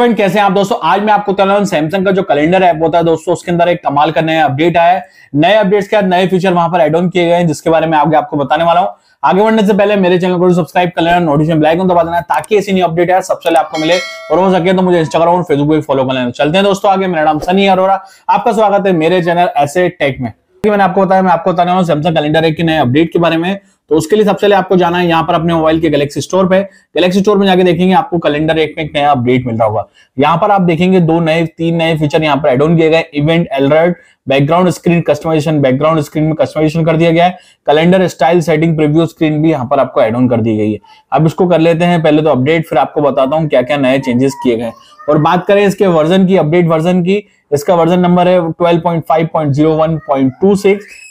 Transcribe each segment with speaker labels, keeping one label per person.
Speaker 1: friend कैसे हैं आप दोस्तों आज मैं आपको बताऊँ सैमसंग का जो कैलेंडर ऐप होता है दोस्तों उसके अंदर एक कमाल का नया अपडेट आया है नए अपडेट्स के बाद नए फीचर वहां पर एड ऑन किए गए हैं जिसके बारे में आगे आपको बताने वाला हूं आगे बढ़ने से पहले मेरे चैनल को सब्सक्राइब कर लेना नोटिफिकेशन ब्लैक दबा देना ताकि ऐसी नई अपडेट है सबसे पहले आपको मिले और हो सके तो मुझे इंस्टाग्राम और फेसबुक भी फॉलो कर लेना चलते हैं दोस्तों आगे मेरा नाम सनी अरोरा आपका स्वागत है मेरे चैनल ऐसे टेक में मैंने आपको बताया मैं आपको बताने वाला हूँ सैमसंग कैलेंडर एक नए अपडेट के बारे में तो उसके लिए सबसे पहले आपको जाना है यहाँ पर अपने मोबाइल के गैलेक्सी स्टोर पे गैलेक्सी स्टोर में जाके देखेंगे आपको कैलेंडर एक में नया अपडेट मिल रहा होगा यहाँ पर आप देखेंगे दो नए तीन नए फीचर यहाँ पर एड ऑन किए गए event alert background screen customization background screen में कस्टमाइजेशन कर दिया गया है calendar style setting preview screen भी यहाँ पर आपको एड ऑन कर दी गई है अब इसको कर लेते हैं पहले तो अपडेट फिर आपको बताता हूँ क्या क्या नए चेंजेस किए गए और बात करें इसके वर्जन की अपडेट वर्जन की इसका वर्जन नंबर है 12.5.01.26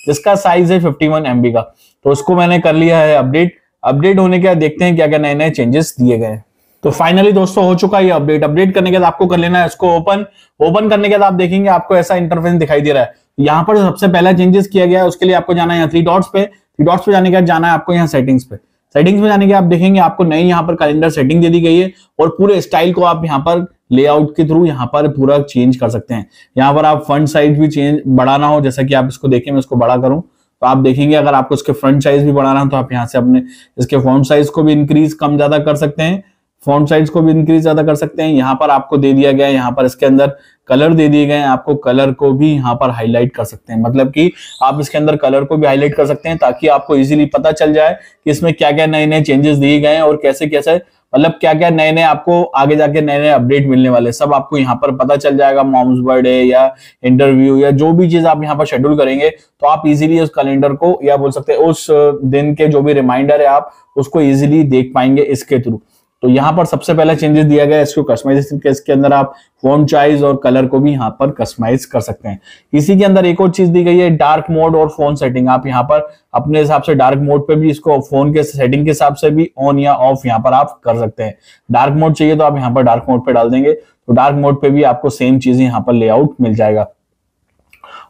Speaker 1: जिसका साइज है 51 एमबी का तो उसको मैंने कर लिया है अपडेट अपडेट होने के बाद देखते हैं क्या क्या नए नए चेंजेस दिए गए तो फाइनली दोस्तों हो चुका है अपडेट अपडेट करने के बाद आपको कर लेना है इसको ओपन ओपन करने के बाद आप देखेंगे आपको ऐसा इंटरफेस दिखाई दे रहा है तो यहाँ पर सबसे पहला चेंजेस किया गया है उसके लिए आपको जाना है थ्री डॉट्स पे थ्री डॉट्स पे जाने के बाद जाना है आपको यहाँ सेटिंग्स पे सेटिंग्स में जाने के आप देखेंगे आपको नई यहाँ पर कैलेंडर सेटिंग दे दी गई है और पूरे स्टाइल को आप यहाँ पर लेआउट के थ्रू यहाँ पर पूरा चेंज कर सकते हैं यहाँ पर आप फ्रंट साइज भी चेंज बढ़ाना हो जैसा कि आप इसको देखें मैं इसको बड़ा करूँ तो आप देखेंगे अगर आपको इसके फ्रंट साइज भी बढ़ाना है तो आप यहाँ से अपने इसके फॉन्ट साइज को भी इंक्रीज कम ज्यादा कर सकते हैं फॉन्ट साइज को भी इंक्रीज ज्यादा कर सकते हैं यहाँ पर आपको दे दिया गया है यहाँ पर इसके अंदर कलर दे दिए गए हैं आपको कलर को भी यहाँ पर हाईलाइट कर सकते हैं मतलब कि आप इसके अंदर कलर को भी हाईलाइट कर सकते हैं ताकि आपको इजीली पता चल जाए कि इसमें क्या क्या नए नए चेंजेस दिए गए हैं और कैसे कैसे मतलब क्या क्या नए नए आपको आगे जाके नए नए अपडेट मिलने वाले सब आपको यहाँ पर पता चल जाएगा मॉम्स बर्थडे या इंटरव्यू या जो भी चीज आप यहाँ पर शेड्यूल करेंगे तो आप इजीली उस कैलेंडर को या बोल सकते हैं उस दिन के जो भी रिमाइंडर है आप उसको इजीली देख पाएंगे इसके थ्रू तो यहाँ पर सबसे पहला चेंजेस दिया गया इसको कस्टमाइजेशन के इसके अंदर आप फोन चॉइस और कलर को भी यहाँ पर कस्टमाइज कर सकते हैं इसी के अंदर एक और चीज दी गई है डार्क मोड और फोन सेटिंग आप यहाँ पर अपने हिसाब से डार्क मोड पे भी इसको फोन के सेटिंग के हिसाब से भी ऑन या ऑफ यहाँ पर आप कर सकते हैं डार्क मोड चाहिए तो आप यहाँ पर डार्क मोड पर डाल देंगे तो डार्क मोड पर भी आपको सेम चीज यहाँ पर लेआउट मिल जाएगा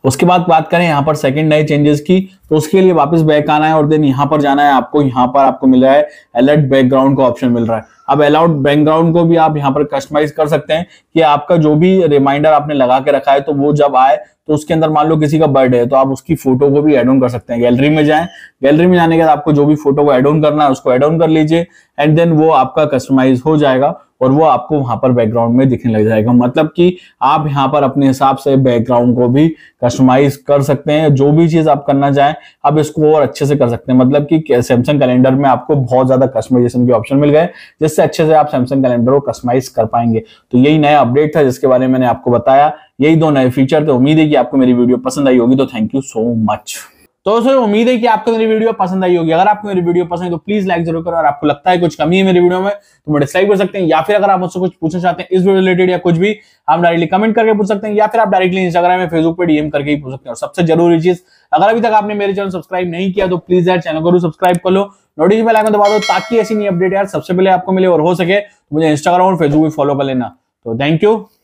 Speaker 1: उसके बाद बात करें यहाँ पर सेकंड नए चेंजेस की तो उसके लिए वापस बैक आना है और देन यहाँ पर जाना है आपको यहाँ पर आपको मिल रहा है अलर्ट बैकग्राउंड का ऑप्शन मिल रहा है अब अलाउड बैकग्राउंड को भी आप यहाँ पर कस्टमाइज कर सकते हैं कि आपका जो भी रिमाइंडर आपने लगा के रखा है तो वो जब आए तो उसके अंदर मान लो किसी का बर्थडे है तो आप उसकी फोटो को भी एड ऑन कर सकते हैं गैलरी में जाए गैलरी में जाने के बाद आपको जो भी फोटो को एड ऑन करना है उसको एड ऑन कर लीजिए एंड देन वो आपका कस्टमाइज हो जाएगा और वो आपको वहां पर बैकग्राउंड में दिखने लग जाएगा मतलब कि आप यहाँ पर अपने हिसाब से बैकग्राउंड को भी कस्टमाइज कर सकते हैं जो भी चीज आप करना चाहें आप इसको और अच्छे से कर सकते हैं मतलब कि सैमसंग कैलेंडर में आपको बहुत ज्यादा कस्टमाइजेशन के ऑप्शन मिल गए जिससे अच्छे से आप सैमसंग कैलेंडर को कस्टमाइज कर पाएंगे तो यही नया अपडेट था जिसके बारे में मैंने आपको बताया यही दो नए फीचर थे उम्मीद है कि आपको मेरी वीडियो पसंद आई होगी तो थैंक यू सो मच तो दोस्तों उम्मीद है कि आपको मेरी वीडियो पसंद आई होगी अगर आपको मेरी वीडियो पसंद है तो प्लीज लाइक जरूर करो और आपको लगता है कुछ कमी है मेरी वीडियो में तो मैं डिस्लाइक कर सकते हैं या फिर अगर आप मुझसे कुछ पूछना चाहते हैं इस वीडियो रिलेटेड या कुछ भी आप डायरेक्टली कमेंट करके पूछ सकते हैं या फिर आप डायरेक्टली इंस्टाग्राम में फेसबुक पर डीएम करके ही पूछ सकते हैं और सबसे जरूरी चीज अगर अभी तक आपने मेरे चैनल सब्सक्राइब नहीं किया तो प्लीज यार चैनल को सब्सक्राइब कर लो नोटिस बेल आइकन दबा दो ताकि ऐसी नई अपडेट यार सबसे पहले आपको मिले और हो सके तो मुझे इंस्टाग्राम और फेसबुक भी फॉलो कर लेना तो थैंक यू